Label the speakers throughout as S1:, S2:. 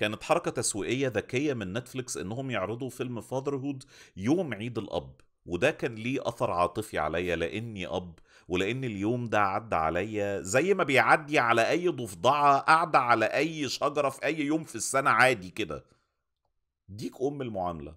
S1: كانت حركة تسويقية ذكية من نتفليكس انهم يعرضوا فيلم فاذرهود يوم عيد الاب وده كان ليه اثر عاطفي عليا لاني اب ولان اليوم ده عدى عليا زي ما بيعدي على اي ضفدعه قاعده على اي شجره في اي يوم في السنه عادي كده ديك ام المعامله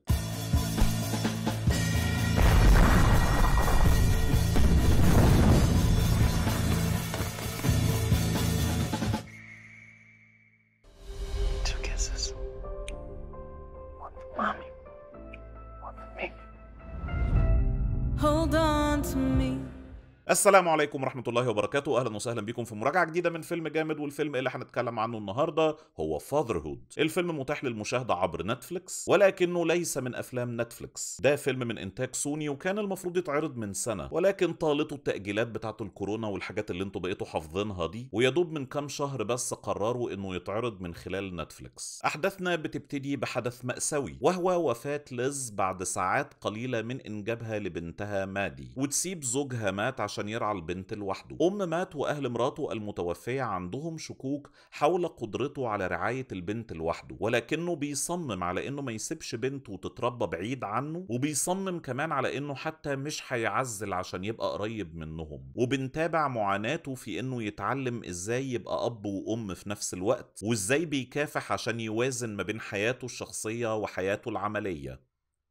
S1: السلام عليكم ورحمة الله وبركاته أهلا وسهلا بكم في مراجعة جديدة من فيلم جامد والفيلم اللي هنتكلم عنه النهاردة هو فاذرهود الفيلم متاح للمشاهدة عبر نتفليكس ولكنه ليس من أفلام نتفليكس ده فيلم من إنتاج سوني وكان المفروض يتعرض من سنة ولكن طالته التأجيلات بتاعة الكورونا والحاجات اللي انتوا بقيتوا حافظينها دي ويدوب من كام شهر بس قرروا إنه يتعرض من خلال نتفليكس أحداثنا بتبتدي بحدث مأساوي وهو وفاة ليز بعد ساعات قليلة من إنجابها لبنتها مادي وتسيب زوجها مات عشان يرعى البنت لوحده أم مات وأهل مراته المتوفية عندهم شكوك حول قدرته على رعاية البنت لوحده ولكنه بيصمم على إنه ما يسيبش بنته تتربى بعيد عنه وبيصمم كمان على إنه حتى مش هيعزل عشان يبقى قريب منهم وبنتابع معاناته في إنه يتعلم إزاي يبقى أب وأم في نفس الوقت وإزاي بيكافح عشان يوازن ما بين حياته الشخصية وحياته العملية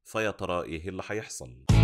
S1: فيا ترى إيه اللي هيحصل؟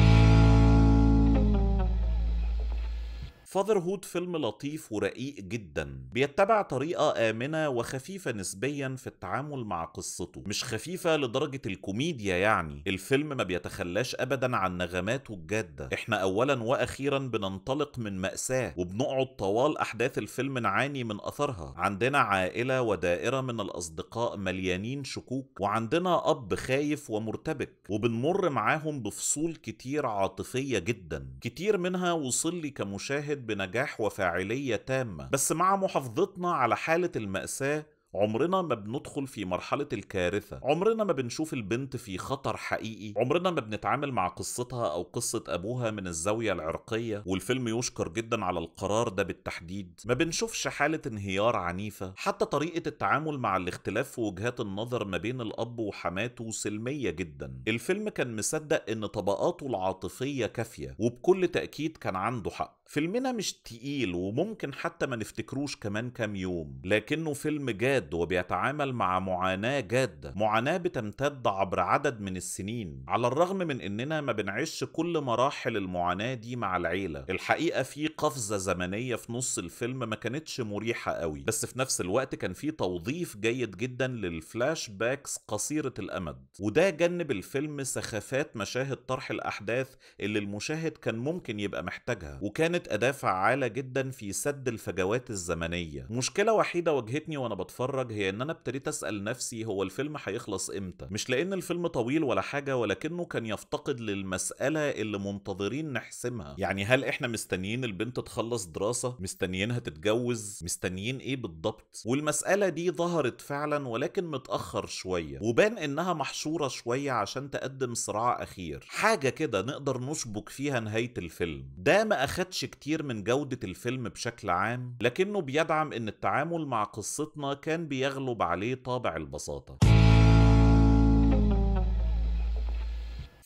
S1: فاذر هود فيلم لطيف ورقيق جدا بيتبع طريقة آمنة وخفيفة نسبيا في التعامل مع قصته مش خفيفة لدرجة الكوميديا يعني الفيلم ما بيتخلاش أبدا عن نغماته الجادة احنا أولا وأخيرا بننطلق من مأساة وبنقعد طوال أحداث الفيلم نعاني من أثرها عندنا عائلة ودائرة من الأصدقاء مليانين شكوك وعندنا أب خايف ومرتبك وبنمر معاهم بفصول كتير عاطفية جدا كتير منها وصل لي كمشاهد بنجاح وفاعلية تامة بس مع محافظتنا على حالة المأساة عمرنا ما بندخل في مرحلة الكارثة عمرنا ما بنشوف البنت في خطر حقيقي عمرنا ما بنتعامل مع قصتها أو قصة أبوها من الزاوية العرقية والفيلم يشكر جدا على القرار ده بالتحديد ما بنشوفش حالة انهيار عنيفة حتى طريقة التعامل مع الاختلاف في وجهات النظر ما بين الأب وحماته سلمية جدا الفيلم كان مصدق إن طبقاته العاطفية كافية وبكل تأكيد كان عنده حق فيلمنا مش تقيل وممكن حتى ما نفتكروش كمان كام يوم لكنه فيلم جاد جاد وبيتعامل مع معاناة جادة معاناة بتمتد عبر عدد من السنين على الرغم من اننا ما بنعيش كل مراحل المعاناة دي مع العيلة الحقيقة في قفزة زمنية في نص الفيلم ما كانتش مريحة قوي بس في نفس الوقت كان في توظيف جيد جدا للفلاش باكس قصيرة الامد وده جنب الفيلم سخافات مشاهد طرح الاحداث اللي المشاهد كان ممكن يبقى محتاجها وكانت اداة فعالة جدا في سد الفجوات الزمنية مشكلة وحيدة واجهتني وانا بتفرج بتفرج هي ان انا ابتديت اسال نفسي هو الفيلم هيخلص امتى مش لان الفيلم طويل ولا حاجه ولكنه كان يفتقد للمساله اللي منتظرين نحسمها يعني هل احنا مستنيين البنت تخلص دراسه مستنيينها تتجوز مستنيين ايه بالضبط والمساله دي ظهرت فعلا ولكن متاخر شويه وبان انها محشوره شويه عشان تقدم صراع اخير حاجه كده نقدر نشبك فيها نهايه الفيلم ده ما اخدش كتير من جوده الفيلم بشكل عام لكنه بيدعم ان التعامل مع قصتنا كان كان بيغلب عليه طابع البساطه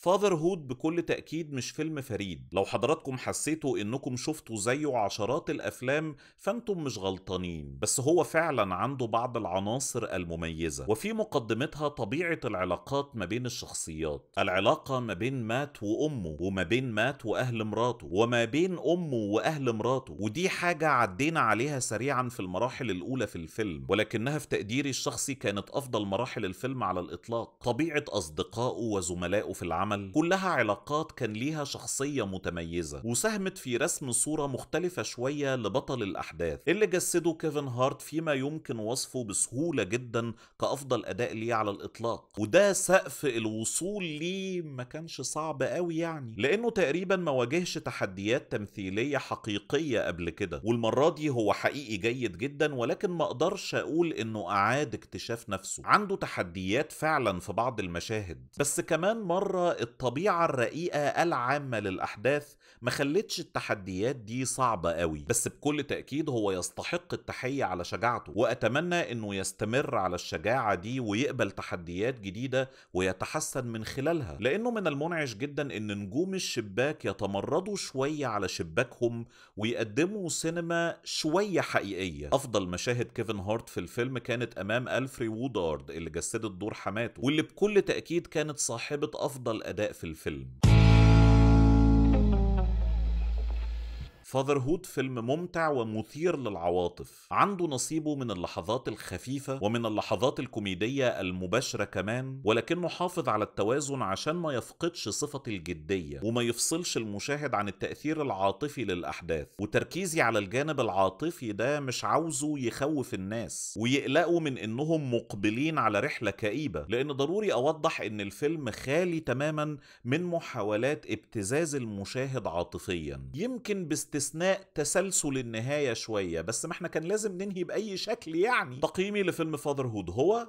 S1: فاذر هود بكل تأكيد مش فيلم فريد لو حضراتكم حسيتوا انكم شفتوا زيه عشرات الافلام فانتم مش غلطانين بس هو فعلا عنده بعض العناصر المميزة وفي مقدمتها طبيعة العلاقات ما بين الشخصيات العلاقة ما بين مات وامه وما بين مات واهل مراته وما بين امه واهل مراته ودي حاجة عدينا عليها سريعا في المراحل الاولى في الفيلم ولكنها في تقديري الشخصي كانت افضل مراحل الفيلم على الاطلاق طبيعة اصدقائه وزملائه في العمل العمل كلها علاقات كان ليها شخصية متميزة وساهمت في رسم صورة مختلفة شوية لبطل الأحداث اللي جسده كيفن هارت فيما يمكن وصفه بسهولة جدا كأفضل أداء ليه على الإطلاق وده سقف الوصول ليه ما كانش صعب قوي يعني لأنه تقريبا ما واجهش تحديات تمثيلية حقيقية قبل كده والمرة دي هو حقيقي جيد جدا ولكن ما أقدرش أقول إنه أعاد اكتشاف نفسه عنده تحديات فعلا في بعض المشاهد بس كمان مرة الطبيعة الرقيقة العامة للأحداث ما خلتش التحديات دي صعبة قوي بس بكل تأكيد هو يستحق التحية على شجاعته وأتمنى أنه يستمر على الشجاعة دي ويقبل تحديات جديدة ويتحسن من خلالها لأنه من المنعش جدا أن نجوم الشباك يتمردوا شوية على شباكهم ويقدموا سينما شوية حقيقية أفضل مشاهد كيفن هارت في الفيلم كانت أمام ألفري وودارد اللي جسدت دور حماته واللي بكل تأكيد كانت صاحبة أفضل الأداء في الفيلم فاذر هود فيلم ممتع ومثير للعواطف عنده نصيبه من اللحظات الخفيفة ومن اللحظات الكوميدية المباشرة كمان ولكنه حافظ على التوازن عشان ما يفقدش صفة الجدية وما يفصلش المشاهد عن التأثير العاطفي للأحداث وتركيزي على الجانب العاطفي ده مش عاوزه يخوف الناس ويقلقوا من انهم مقبلين على رحلة كئيبة لان ضروري اوضح ان الفيلم خالي تماما من محاولات ابتزاز المشاهد عاطفيا يمكن بس باستثناء تسلسل النهايه شويه بس ما احنا كان لازم ننهي باي شكل يعني تقييمي لفيلم فاذر هود هو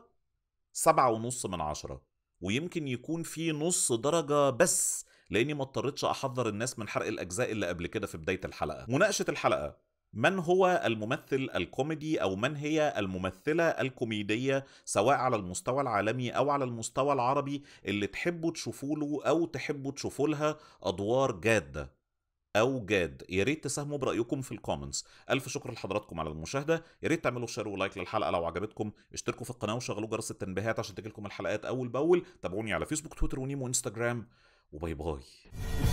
S1: سبعة ونص من عشرة ويمكن يكون في نص درجة بس لاني ما اضطريتش احذر الناس من حرق الاجزاء اللي قبل كده في بداية الحلقة مناقشة الحلقة من هو الممثل الكوميدي او من هي الممثله الكوميديه سواء على المستوى العالمي او على المستوى العربي اللي تحبوا تشوفوا له او تحبوا تشوفوا لها ادوار جاده او جاد يا ريت تساهموا برايكم في الكومنتس الف شكر لحضراتكم على المشاهده يا ريت تعملوا شير ولايك للحلقه لو عجبتكم اشتركوا في القناه وشغلوا جرس التنبيهات عشان تجيلكم الحلقات اول باول تابعوني على فيسبوك تويتر ونيمو انستغرام وباي باي